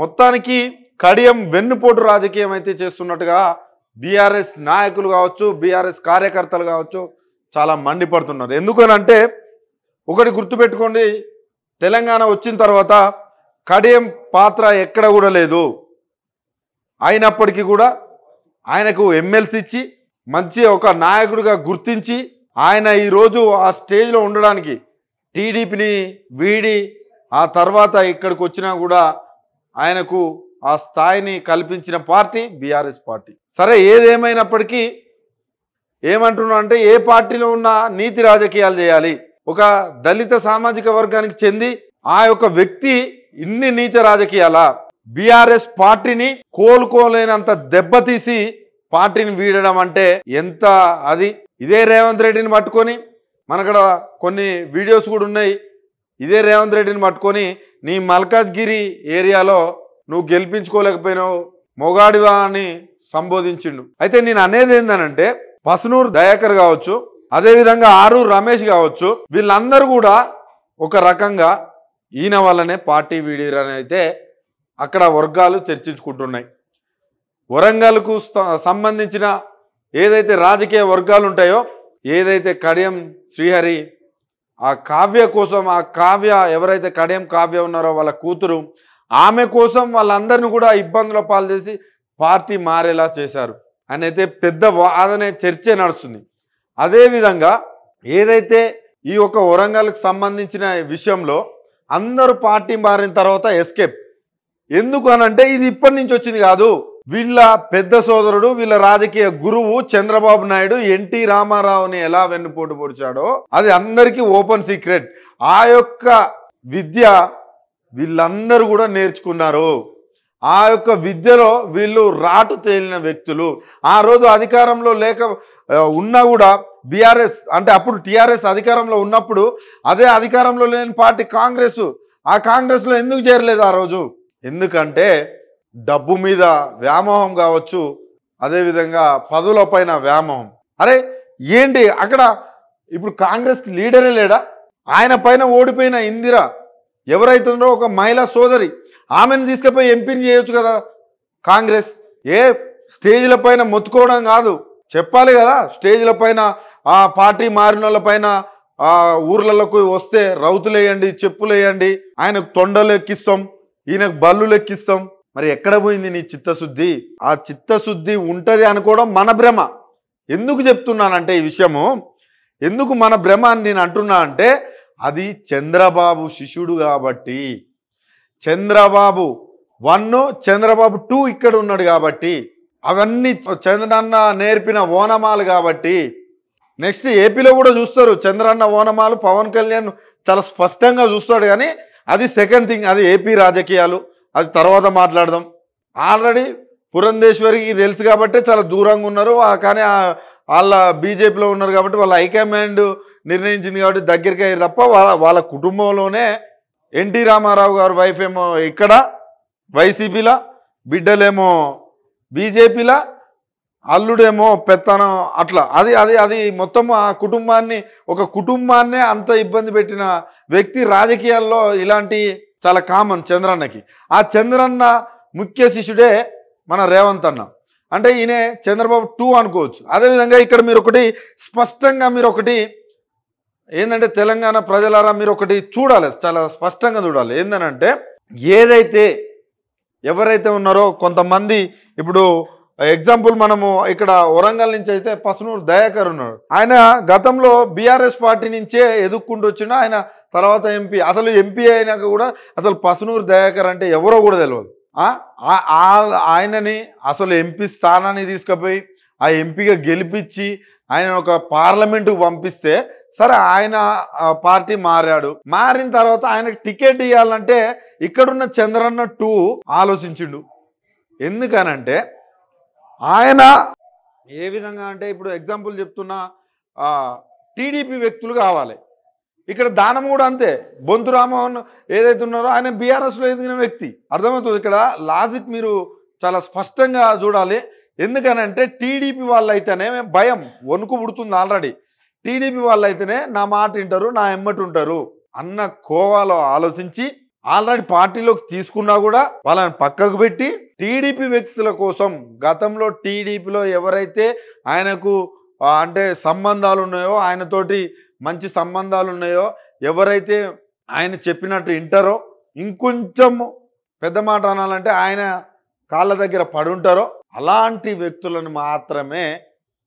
మొత్తానికి కడియం వెన్నుపోటు రాజకీయం అయితే చేస్తున్నట్టుగా బీఆర్ఎస్ నాయకులు కావచ్చు బీఆర్ఎస్ కార్యకర్తలు కావచ్చు చాలా మండిపడుతున్నారు ఎందుకనంటే ఒకటి గుర్తుపెట్టుకోండి తెలంగాణ వచ్చిన తర్వాత కడియం పాత్ర ఎక్కడ కూడా లేదు అయినప్పటికీ కూడా ఆయనకు ఎమ్మెల్సీ ఇచ్చి మంచి ఒక నాయకుడిగా గుర్తించి ఆయన ఈరోజు ఆ స్టేజ్లో ఉండడానికి టీడీపీని వీడి ఆ తర్వాత ఇక్కడికి వచ్చినా కూడా ఆయనకు ఆ స్థాయిని కల్పించిన పార్టీ బీఆర్ఎస్ పార్టీ సరే ఏదేమైనప్పటికీ ఏమంటున్నా అంటే ఏ పార్టీలో ఉన్న నీతి రాజకీయాలు చేయాలి ఒక దళిత సామాజిక వర్గానికి చెంది ఆ యొక్క వ్యక్తి ఇన్ని నీతి రాజకీయాల బీఆర్ఎస్ పార్టీని కోలుకోలేనంత దెబ్బతీసి పార్టీని వీడడం అంటే ఎంత అది ఇదే రేవంత్ రెడ్డిని పట్టుకొని మనకడ కొన్ని వీడియోస్ కూడా ఉన్నాయి ఇదే రేవంత్ రెడ్డిని పట్టుకొని నీ మల్కాజ్గిరి ఏరియాలో నువ్వు గెలిపించుకోలేకపోయినావు మొగాడివా అని సంబోధించిండు అయితే నేను అనేది ఏంటనంటే పసునూరు దయాకర్ కావచ్చు అదేవిధంగా ఆరు రమేష్ కావచ్చు వీళ్ళందరూ కూడా ఒక రకంగా ఈయన వల్లనే పార్టీ అని అయితే అక్కడ వర్గాలు చర్చించుకుంటున్నాయి వరంగల్కు సంబంధించిన ఏదైతే రాజకీయ వర్గాలు ఉంటాయో ఏదైతే కడియం శ్రీహరి ఆ కావ్య కోసం ఆ కావ్య ఎవరైతే కడేం కావ్య ఉన్నారో వాళ్ళ కూతురు ఆమె కోసం వాళ్ళందరిని కూడా ఇబ్బందుల పాలు చేసి పార్టీ మారేలా చేశారు అని అయితే పెద్ద వాదనే చర్చ నడుస్తుంది అదేవిధంగా ఏదైతే ఈ యొక్క వరంగల్కి సంబంధించిన విషయంలో అందరూ పార్టీ మారిన తర్వాత ఎస్కేప్ ఎందుకు అనంటే ఇది ఇప్పటి నుంచి వచ్చింది కాదు వీళ్ళ పెద్ద సోదరుడు వీళ్ళ రాజకీయ గురువు చంద్రబాబు నాయుడు ఎన్టీ రామారావుని ఎలా వెన్నుపోటు పొడిచాడో అది అందరికీ ఓపెన్ సీక్రెట్ ఆ యొక్క విద్య వీళ్ళందరూ కూడా నేర్చుకున్నారు ఆ యొక్క విద్యలో వీళ్ళు రాటు తేలిన వ్యక్తులు ఆ రోజు అధికారంలో లేక ఉన్నా కూడా బీఆర్ఎస్ అంటే అప్పుడు టీఆర్ఎస్ అధికారంలో ఉన్నప్పుడు అదే అధికారంలో లేని పార్టీ కాంగ్రెస్ ఆ కాంగ్రెస్లో ఎందుకు చేరలేదు ఆ రోజు ఎందుకంటే డబ్బు మీద వ్యామోహం కావచ్చు అదేవిధంగా పదవుల పైన వ్యామోహం అరే ఏంటి అక్కడ ఇప్పుడు కాంగ్రెస్ లీడరే లేడా ఆయన పైన ఓడిపోయిన ఇందిరా ఎవరైతుందో ఒక మహిళా సోదరి ఆమెను తీసుకుపోయి ఎంపీని చేయొచ్చు కదా కాంగ్రెస్ ఏ స్టేజ్ల పైన మొత్తుకోవడం కాదు చెప్పాలి కదా స్టేజ్ల పైన ఆ పార్టీ మారిన వాళ్ళపైన ఆ ఊర్లలోకి వస్తే రౌతులేయండి చెప్పులేయండి ఆయనకు తొండలు ఎక్కిస్తాం ఈయనకు బళ్ళు లెక్కిస్తాం మరి ఎక్కడ పోయింది నీ చిత్తశుద్ధి ఆ చిత్తశుద్ధి ఉంటుంది అనుకోవడం మన భ్రమ ఎందుకు చెప్తున్నానంటే ఈ విషయము ఎందుకు మన భ్రమ అని నేను అంటున్నా అంటే అది చంద్రబాబు శిష్యుడు కాబట్టి చంద్రబాబు వన్ చంద్రబాబు టూ ఇక్కడ ఉన్నాడు కాబట్టి అవన్నీ చంద్రన్న నేర్పిన ఓనమాలు కాబట్టి నెక్స్ట్ ఏపీలో కూడా చూస్తారు చంద్రన్న ఓనమాలు పవన్ కళ్యాణ్ చాలా స్పష్టంగా చూస్తాడు కానీ అది సెకండ్ థింగ్ అది ఏపీ రాజకీయాలు అది తర్వాత మాట్లాడదాం ఆల్రెడీ పురంధేశ్వరికి తెలుసు కాబట్టి చాలా దూరంగా ఉన్నారు కానీ వాళ్ళ బీజేపీలో ఉన్నారు కాబట్టి వాళ్ళ హైకమాండ్ నిర్ణయించింది కాబట్టి దగ్గరికి అయ్యారు తప్ప వాళ్ళ వాళ్ళ కుటుంబంలోనే ఎన్టీ రామారావు గారు వైఫ్ ఏమో ఇక్కడ వైసీపీలా బిడ్డలేమో బీజేపీలా అల్లుడేమో పెత్తనం అట్లా అది అది అది మొత్తం ఆ కుటుంబాన్ని ఒక కుటుంబాన్నే అంత ఇబ్బంది పెట్టిన వ్యక్తి రాజకీయాల్లో ఇలాంటి చాలా కామన్ చంద్రన్నకి ఆ చంద్రన్న ముఖ్య శిష్యుడే మన రేవంత్ అన్న అంటే ఈయనే చంద్రబాబు టూ అనుకోవచ్చు అదేవిధంగా ఇక్కడ మీరు ఒకటి స్పష్టంగా మీరు ఒకటి ఏంటంటే తెలంగాణ ప్రజలారా మీరు ఒకటి చూడాలి చాలా స్పష్టంగా చూడాలి ఏంటనంటే ఏదైతే ఎవరైతే ఉన్నారో కొంతమంది ఇప్పుడు ఎగ్జాంపుల్ మనము ఇక్కడ వరంగల్ నుంచి అయితే పసునూరు దయాకర్ ఉన్నాడు ఆయన గతంలో బీఆర్ఎస్ పార్టీ నుంచే ఎదుక్కుంటూ వచ్చిన ఆయన తర్వాత ఎంపీ అసలు ఎంపీ అయినాక కూడా అసలు పసునూరు దయాకర్ అంటే ఎవరో కూడా తెలియదు ఆయనని అసలు ఎంపీ స్థానాన్ని తీసుకుపోయి ఆ ఎంపీగా గెలిపించి ఆయన ఒక పార్లమెంటుకు పంపిస్తే సరే ఆయన పార్టీ మారాడు మారిన తర్వాత ఆయనకు టికెట్ ఇవ్వాలంటే ఇక్కడున్న చంద్రన్న టూ ఆలోచించిండు ఎందుకనంటే ఆయన ఏ విధంగా అంటే ఇప్పుడు ఎగ్జాంపుల్ చెప్తున్నా టీడీపీ వ్యక్తులు కావాలి ఇక్కడ దానం కూడా అంతే బొంతు రామోహన్ ఏదైతే ఉన్నారో ఆయన బీఆర్ఎస్లో ఎదిగిన వ్యక్తి అర్థమవుతుంది ఇక్కడ లాజిక్ మీరు చాలా స్పష్టంగా చూడాలి ఎందుకనంటే టీడీపీ వాళ్ళైతేనే భయం వణుకు పుడుతుంది ఆల్రెడీ టీడీపీ వాళ్ళైతేనే నా మాట వింటారు నా ఎమ్మటి ఉంటారు అన్న కోవాలో ఆలోచించి ఆల్రెడీ పార్టీలోకి తీసుకున్నా కూడా వాళ్ళని పక్కకు పెట్టి టీడీపీ వ్యక్తుల కోసం గతంలో టీడీపీలో ఎవరైతే ఆయనకు అంటే సంబంధాలు ఉన్నాయో ఆయనతోటి మంచి సంబంధాలు ఉన్నాయో ఎవరైతే ఆయన చెప్పినట్టు వింటారో ఇంకొంచెం పెద్ద మాట అనాలంటే ఆయన కాళ్ళ దగ్గర పడుంటారో అలాంటి వ్యక్తులను మాత్రమే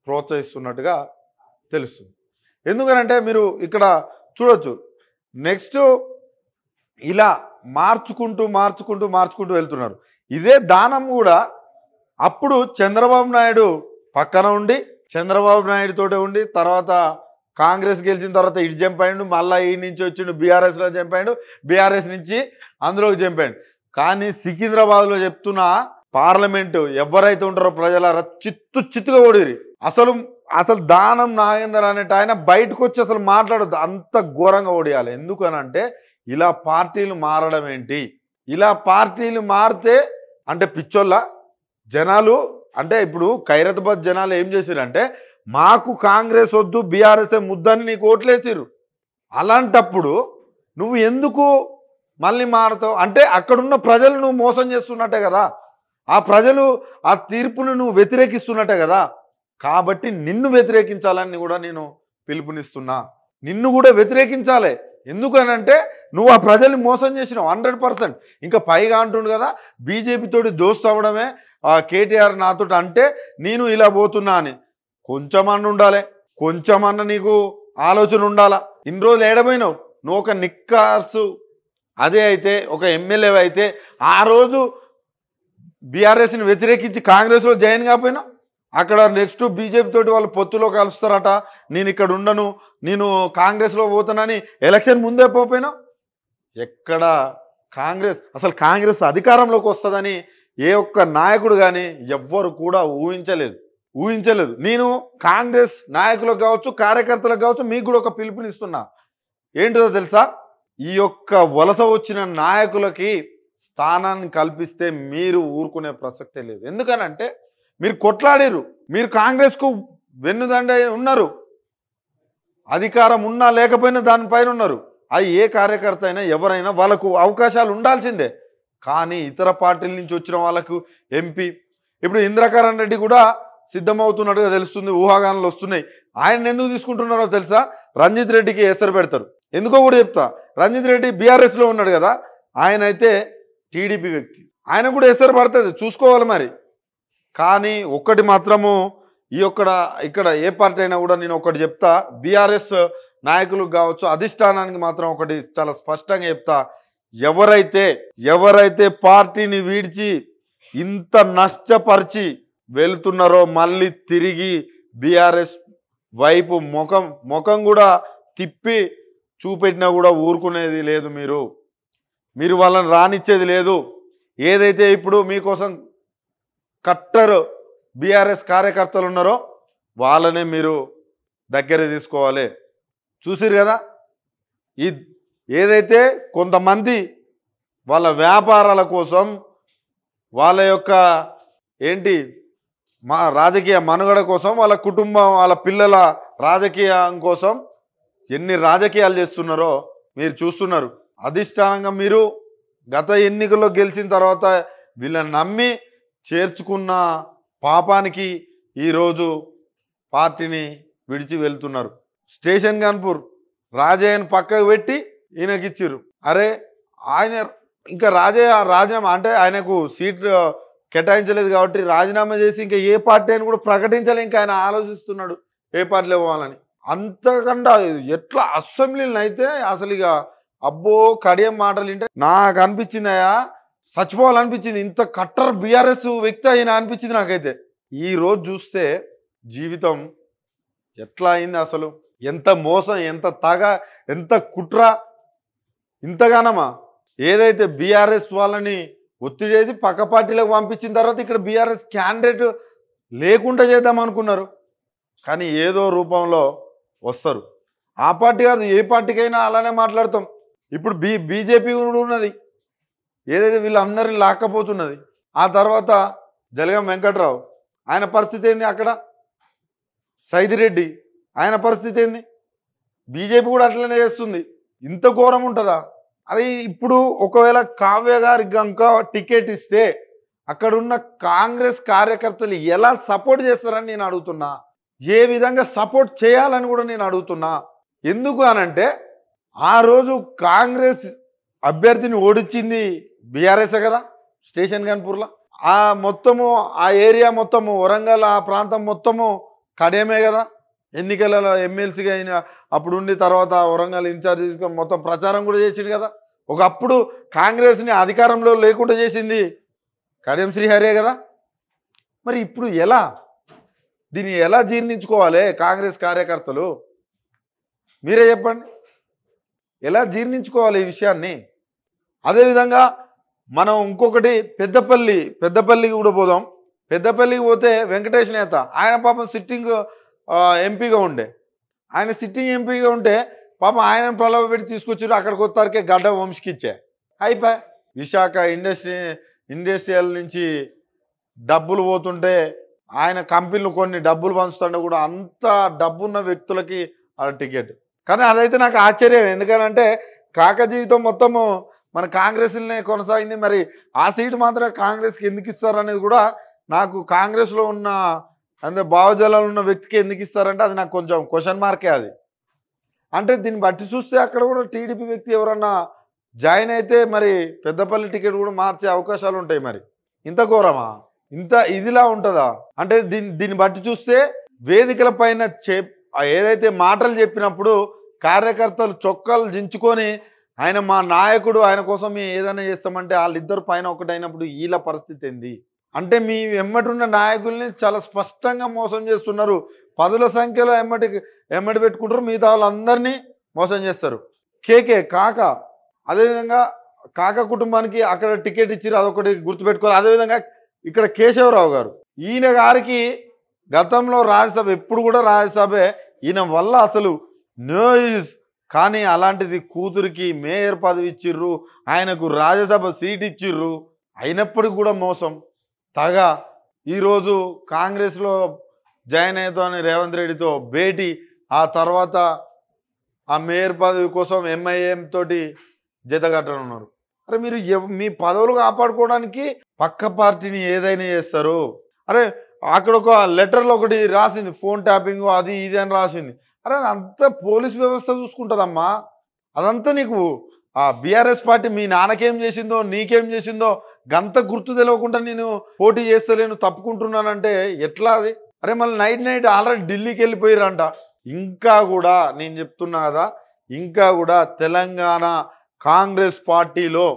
ప్రోత్సహిస్తున్నట్టుగా తెలుస్తుంది ఎందుకనంటే మీరు ఇక్కడ చూడొచ్చు నెక్స్ట్ ఇలా మార్చుకుంటూ మార్చుకుంటూ మార్చుకుంటూ వెళ్తున్నారు ఇదే దానం కూడా అప్పుడు చంద్రబాబు నాయుడు పక్కన ఉండి చంద్రబాబు నాయుడుతోటే ఉండి తర్వాత కాంగ్రెస్ గెలిచిన తర్వాత ఇటు చంపాడు మళ్ళీ ఈ నుంచి వచ్చిండు బీఆర్ఎస్లో చంపాడు బీఆర్ఎస్ నుంచి అందులోకి చంపాడు కానీ సికింద్రాబాద్లో చెప్తున్నా పార్లమెంటు ఎవరైతే ఉంటారో ప్రజల చిత్తు చిత్తుగా ఓడిరి అసలు అసలు దానం నాగేందర్ అనేట ఆయన బయటకు వచ్చి అసలు మాట్లాడద్దు అంత ఘోరంగా ఓడియాలి ఎందుకనంటే ఇలా పార్టీలు మారడం ఏంటి ఇలా పార్టీలు మారితే అంటే పిచ్చోళ్ళ జనాలు అంటే ఇప్పుడు ఖైరతాబాద్ జనాలు ఏం చేశారంటే మాకు కాంగ్రెస్ వద్దు బీఆర్ఎస్ఏ ముద్దని నీకు ఓట్లేసిర్రు అలాంటప్పుడు నువ్వు ఎందుకు మళ్ళీ మారుతావు అంటే అక్కడున్న ప్రజలు నువ్వు మోసం చేస్తున్నట్టే కదా ఆ ప్రజలు ఆ తీర్పును నువ్వు వ్యతిరేకిస్తున్నట్టే కదా కాబట్టి నిన్ను వ్యతిరేకించాలని కూడా నేను పిలుపునిస్తున్నా నిన్ను కూడా వ్యతిరేకించాలి ఎందుకనంటే నువ్వు ఆ ప్రజల్ని మోసం చేసినావు హండ్రెడ్ పర్సెంట్ ఇంకా పైగా అంటుండు కదా బీజేపీతోటి దోస్తు అవ్వడమే కేటీఆర్ నాతో అంటే నేను ఇలా పోతున్నా అని కొంచెమన్నా ఉండాలి అన్న నీకు ఆలోచన ఉండాలా ఇన్ని రోజులు ఏడపోయినావు నువ్వు ఒక నిక్కార్సు అదే అయితే ఒక ఎమ్మెల్యే అయితే ఆ రోజు బీఆర్ఎస్ని వ్యతిరేకించి కాంగ్రెస్లో జాయిన్ కాకపోయినా అక్కడ నెక్స్ట్ బీజేపీ తోటి వాళ్ళు పొత్తులో కలుస్తారట నేను ఇక్కడ ఉండను నేను కాంగ్రెస్లో పోతానని ఎలక్షన్ ముందే పోపోయినా ఎక్కడ కాంగ్రెస్ అసలు కాంగ్రెస్ అధికారంలోకి వస్తుందని ఏ ఒక్క నాయకుడు కానీ ఎవ్వరు కూడా ఊహించలేదు ఊహించలేదు నేను కాంగ్రెస్ నాయకులకు కావచ్చు కార్యకర్తలకు కావచ్చు మీకు కూడా ఒక పిలుపునిస్తున్నా ఏంటో తెలుసా ఈ యొక్క వలస వచ్చిన నాయకులకి స్థానాన్ని కల్పిస్తే మీరు ఊరుకునే ప్రసక్తే లేదు ఎందుకనంటే మీరు కొట్లాడారు మీరు కాంగ్రెస్కు వెన్నుదండ ఉన్నారు అధికారం ఉన్నా లేకపోయినా దానిపైన ఉన్నారు అవి ఏ కార్యకర్త అయినా ఎవరైనా వాళ్ళకు అవకాశాలు ఉండాల్సిందే కానీ ఇతర పార్టీల నుంచి వచ్చిన వాళ్ళకు ఎంపీ ఇప్పుడు ఇంద్రకరణ్ రెడ్డి కూడా సిద్ధమవుతున్నట్టుగా తెలుస్తుంది ఊహాగానాలు వస్తున్నాయి ఆయన ఎందుకు తీసుకుంటున్నారో తెలుసా రంజిత్ రెడ్డికి ఎసరు పెడతారు ఎందుకో కూడా చెప్తా రంజిత్ రెడ్డి బీఆర్ఎస్లో ఉన్నాడు కదా ఆయన అయితే టీడీపీ వ్యక్తి ఆయన కూడా ఎసరు పడుతుంది చూసుకోవాలి మరి కానీ ఒక్కటి మాత్రము ఈ ఒక్కడ ఇక్కడ ఏ పార్టీ అయినా కూడా నేను ఒకటి చెప్తా బీఆర్ఎస్ నాయకులకు కావచ్చు అధిష్టానానికి మాత్రం ఒకటి చాలా స్పష్టంగా చెప్తా ఎవరైతే ఎవరైతే పార్టీని వీడిచి ఇంత నష్టపరిచి వెళ్తున్నారో మళ్ళీ తిరిగి బీఆర్ఎస్ వైపు ముఖం ముఖం కూడా తిప్పి చూపెట్టినా కూడా ఊరుకునేది లేదు మీరు మీరు వాళ్ళని రానిచ్చేది లేదు ఏదైతే ఇప్పుడు మీకోసం కట్టర్ బీఆర్ఎస్ కార్యకర్తలు ఉన్నారో వాళ్ళనే మీరు దగ్గర తీసుకోవాలి చూసిరు కదా ఈ ఏదైతే కొంతమంది వాళ్ళ వ్యాపారాల కోసం వాళ్ళ యొక్క ఏంటి మా రాజకీయ మనుగడ కోసం వాళ్ళ కుటుంబం వాళ్ళ పిల్లల రాజకీయం కోసం ఎన్ని రాజకీయాలు చేస్తున్నారో మీరు చూస్తున్నారు అధిష్టానంగా మీరు గత ఎన్నికల్లో గెలిచిన తర్వాత వీళ్ళని నమ్మి చేర్చుకున్న పాపానికి ఈరోజు పార్టీని విడిచి వెళ్తున్నారు స్టేషన్ కాన్పూర్ రాజయ్యన్ పక్కకు పెట్టి ఈయనకిచ్చారు అరే ఆయన ఇంకా రాజయ్య రాజీనామా అంటే ఆయనకు సీట్ కేటాయించలేదు కాబట్టి రాజీనామా చేసి ఇంకా ఏ పార్టీ అని కూడా ప్రకటించాలి ఇంకా ఆయన ఆలోచిస్తున్నాడు ఏ పార్టీలో పోవాలని అంతకుండా ఎట్లా అసెంబ్లీలను అయితే అసలు ఇక అబ్బో కడియం మాటలు వింటే నాకు అనిపించింది అయ్యా చచ్చిపోవాలనిపించింది ఇంత కట్టర్ బీఆర్ఎస్ వ్యక్తి అయిన అనిపించింది నాకైతే ఈ రోజు చూస్తే జీవితం ఎట్లా అయింది అసలు ఎంత మోసం ఎంత తగ ఎంత కుట్ర ఇంతగానమా ఏదైతే బీఆర్ఎస్ వాళ్ళని ఒత్తిడి చేసి పక్క పార్టీలకు పంపించిన తర్వాత ఇక్కడ బీఆర్ఎస్ క్యాండిడేట్ లేకుండా చేద్దాం అనుకున్నారు కానీ ఏదో రూపంలో వస్తారు ఆ పార్టీ కాదు ఏ పార్టీకైనా అలానే మాట్లాడతాం ఇప్పుడు బీ బీజేపీ కూడా ఉన్నది ఏదైతే వీళ్ళందరినీ లాక్కపోతున్నది ఆ తర్వాత జలగం వెంకట్రావు ఆయన పరిస్థితి ఏంది అక్కడ సైదిరెడ్డి ఆయన పరిస్థితి ఏంది బీజేపీ కూడా అట్లనే చేస్తుంది ఇంత ఘోరం ఉంటుందా అరే ఇప్పుడు ఒకవేళ కావ్య గారికి కనుక టికెట్ ఇస్తే అక్కడున్న కాంగ్రెస్ కార్యకర్తలు ఎలా సపోర్ట్ చేస్తారని నేను అడుగుతున్నా ఏ విధంగా సపోర్ట్ చేయాలని కూడా నేను అడుగుతున్నా ఎందుకు అనంటే ఆ రోజు కాంగ్రెస్ అభ్యర్థిని ఓడించింది బీఆర్ఎస్ కదా స్టేషన్ కన్పూర్లో ఆ మొత్తము ఆ ఏరియా మొత్తము వరంగల్ ఆ ప్రాంతం మొత్తము కడేమే కదా ఎన్నికలలో ఎమ్మెల్సీగా అయిన అప్పుడు ఉండి తర్వాత వరంగల్ ఇన్ఛార్జ్ తీసుకొని మొత్తం ప్రచారం కూడా చేసిండు కదా ఒకప్పుడు కాంగ్రెస్ని అధికారంలో లేకుండా చేసింది కడియం శ్రీహరే కదా మరి ఇప్పుడు ఎలా దీన్ని ఎలా జీర్ణించుకోవాలి కాంగ్రెస్ కార్యకర్తలు మీరే చెప్పండి ఎలా జీర్ణించుకోవాలి ఈ విషయాన్ని అదేవిధంగా మనం ఇంకొకటి పెద్దపల్లి పెద్దపల్లికి కూడా పోదాం పెద్దపల్లికి పోతే వెంకటేష్ నేత ఆయన పాపం సిట్టింగ్ ఎంపీగా ఉండే ఆయన సిట్టింగ్ ఎంపీగా ఉంటే పాపం ఆయన ప్రలోభ పెట్టి తీసుకొచ్చారు అక్కడికి వస్తారకే గడ్డ వంశకిచ్చే అయిపోయి విశాఖ ఇండస్ట్రీ ఇండస్ట్రియల్ నుంచి డబ్బులు పోతుంటే ఆయన కంపెనీలు కొన్ని డబ్బులు పంచుతుంటే కూడా అంత డబ్బున్న వ్యక్తులకి ఆ టికెట్ కానీ అదైతే నాకు ఆశ్చర్యం ఎందుకనంటే కాక జీవితం మొత్తము మన కాంగ్రెస్లనే కొనసాగింది మరి ఆ సీటు మాత్రమే కాంగ్రెస్కి ఎందుకు ఇస్తారు అనేది కూడా నాకు కాంగ్రెస్లో ఉన్న అంటే భావజాలంలో ఉన్న వ్యక్తికి ఎందుకు ఇస్తారంటే అది నాకు కొంచెం క్వశ్చన్ మార్కే అది అంటే దీన్ని బట్టి చూస్తే అక్కడ కూడా టీడీపీ వ్యక్తి ఎవరన్నా జాయిన్ అయితే మరి పెద్దపల్లి టికెట్ కూడా మార్చే అవకాశాలు ఉంటాయి మరి ఇంత ఘోరమా ఇంత ఇదిలా ఉంటుందా అంటే దీని దీన్ని బట్టి చూస్తే వేదికల పైన చె ఏదైతే మాటలు చెప్పినప్పుడు కార్యకర్తలు చొక్కాలు దించుకొని ఆయన మా నాయకుడు ఆయన కోసం ఏదైనా చేస్తామంటే వాళ్ళిద్దరు పైన ఒకటైనప్పుడు వీళ్ళ పరిస్థితి ఏంది అంటే మీ ఉన్న నాయకుల్ని చాలా స్పష్టంగా మోసం చేస్తున్నారు పదుల సంఖ్యలో ఎమ్మటి ఎమ్మటి పెట్టుకుంటారు మిగతా వాళ్ళందరినీ మోసం చేస్తారు కేకే కాక అదేవిధంగా కాక కుటుంబానికి అక్కడ టికెట్ ఇచ్చారు అదొకటి గుర్తుపెట్టుకోవాలి అదేవిధంగా ఇక్కడ కేశవరావు గారు ఈయన గారికి గతంలో రాజ్యసభ ఎప్పుడు కూడా రాజ్యసభే ఈయన వల్ల అసలు నో యూజ్ కానీ అలాంటిది కూతురికి మేయర్ పదవి ఇచ్చిర్రు ఆయనకు రాజ్యసభ సీట్ ఇచ్చిర్రు అయినప్పటికీ కూడా మోసం తాగా ఈరోజు కాంగ్రెస్లో జాయిన్ అవుతామని రేవంత్ రెడ్డితో భేటీ ఆ తర్వాత ఆ మేయర్ పదవి కోసం ఎంఐఎం తోటి జతగట్టనున్నారు అరే మీరు మీ పదవులు కాపాడుకోవడానికి పక్క పార్టీని ఏదైనా చేస్తారు అరే అక్కడ ఒక లెటర్లో ఒకటి రాసింది ఫోన్ ట్యాపింగ్ అది ఇది అని రాసింది అరే అంతా పోలీస్ వ్యవస్థ చూసుకుంటుందమ్మా అదంతా నీకు ఆ బీఆర్ఎస్ పార్టీ మీ నాన్నకేం చేసిందో నీకేం చేసిందో గంత గుర్తు తెలియకుండా నేను పోటీ చేస్తలేను తప్పుకుంటున్నానంటే ఎట్లా అది అరే మళ్ళీ నైట్ నైట్ ఆల్రెడీ ఢిల్లీకి వెళ్ళిపోయిరంట ఇంకా కూడా నేను చెప్తున్నా కదా ఇంకా కూడా తెలంగాణ కాంగ్రెస్ పార్టీలో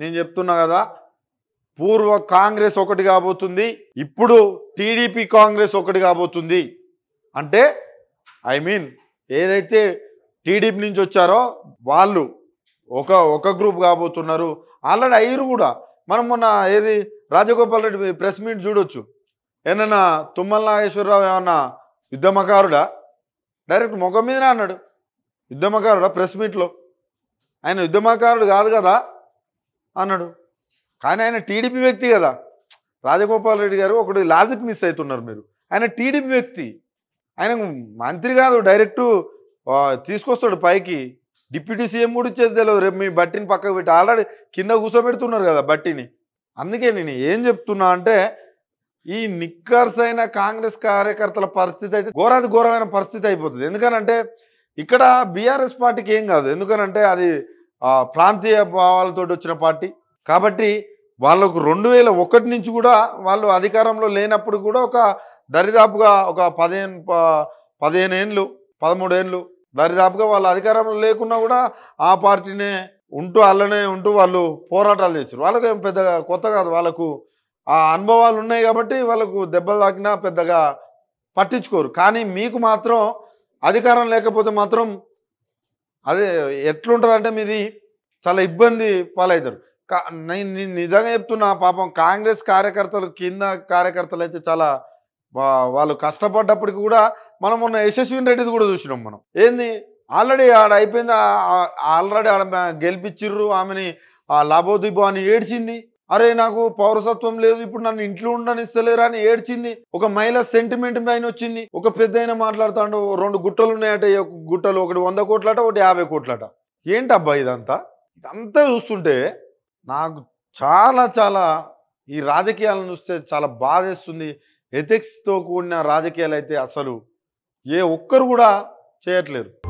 నేను చెప్తున్నా కదా పూర్వ కాంగ్రెస్ ఒకటి కాబోతుంది ఇప్పుడు టీడీపీ కాంగ్రెస్ ఒకటి కాబోతుంది అంటే ఐ మీన్ ఏదైతే టీడీపీ నుంచి వచ్చారో వాళ్ళు ఒక ఒక గ్రూప్ కాబోతున్నారు ఆల్రెడీ అయ్యారు కూడా మనం మొన్న ఏది రాజగోపాల్ రెడ్డి ప్రెస్ మీట్ చూడొచ్చు ఏమన్నా తుమ్మల నాగేశ్వరరావు ఏమన్నా యుద్ధమకారుడా డైరెక్ట్ ముఖం మీదనే అన్నాడు యుద్ధమకారుడా ప్రెస్ మీట్లో ఆయన యుద్ధమకారుడు కాదు కదా అన్నాడు కానీ ఆయన టీడీపీ వ్యక్తి కదా రాజగోపాల్ రెడ్డి గారు ఒకటి లాజిక్ మిస్ అవుతున్నారు మీరు ఆయన టీడీపీ వ్యక్తి ఆయన మంత్రి కాదు డైరెక్టు తీసుకొస్తాడు పైకి డిప్యూటీ సీఎం కూడా ఇచ్చేది తెలియదు రేపు మీ బట్టిని పక్కకు పెట్టి ఆల్రెడీ కింద కూర్చోబెడుతున్నారు కదా బట్టిని అందుకే నేను ఏం చెప్తున్నా అంటే ఈ నిక్కర్స్ అయిన కాంగ్రెస్ కార్యకర్తల పరిస్థితి అయితే ఘోరాది ఘోరమైన పరిస్థితి అయిపోతుంది ఎందుకనంటే ఇక్కడ బీఆర్ఎస్ పార్టీకి ఏం కాదు ఎందుకనంటే అది ప్రాంతీయ భావాలతో వచ్చిన పార్టీ కాబట్టి వాళ్ళకు రెండు వేల ఒకటి నుంచి కూడా వాళ్ళు అధికారంలో లేనప్పుడు కూడా ఒక దరిదాపుగా ఒక పదిహేను పదిహేను ఏళ్ళు పదమూడు ఏళ్ళు దరిదాపుగా వాళ్ళు అధికారంలో లేకున్నా కూడా ఆ పార్టీనే ఉంటూ అల్లనే ఉంటూ వాళ్ళు పోరాటాలు చేస్తారు వాళ్ళకు ఏం పెద్ద కొత్త కాదు వాళ్ళకు ఆ అనుభవాలు ఉన్నాయి కాబట్టి వాళ్ళకు దెబ్బలు తాకినా పెద్దగా పట్టించుకోరు కానీ మీకు మాత్రం అధికారం లేకపోతే మాత్రం అదే ఎట్లుంటుందంటే మీది చాలా ఇబ్బంది పాలవుతారు నేను నిజంగా చెప్తున్నా పాపం కాంగ్రెస్ కార్యకర్తలు కింద కార్యకర్తలు అయితే చాలా వాళ్ళు కష్టపడ్డప్పటికి కూడా మనం మొన్న యశస్విని రెడ్డిది కూడా చూసినాం మనం ఏంది ఆల్రెడీ ఆడ అయిపోయింది ఆల్రెడీ ఆడ గెలిపించు ఆమెని ఆ లాభోదీపో అని ఏడ్చింది అరే నాకు పౌరసత్వం లేదు ఇప్పుడు నన్ను ఇంట్లో ఉండనిస్తలేరా అని ఏడ్చింది ఒక మహిళ సెంటిమెంట్ పైన వచ్చింది ఒక పెద్ద అయిన మాట్లాడుతాడు రెండు గుట్టలు ఉన్నాయట గుట్టలు ఒకటి వంద కోట్లట ఒకటి యాభై కోట్లట ఏంటబ్బా ఇదంతా ఇదంతా చూస్తుంటే నాకు చాలా చాలా ఈ రాజకీయాలను చూస్తే చాలా బాధేస్తుంది ఎథిక్స్తో కూడిన రాజకీయాలు అయితే అసలు ఏ ఒక్కరు కూడా చేయట్లేరు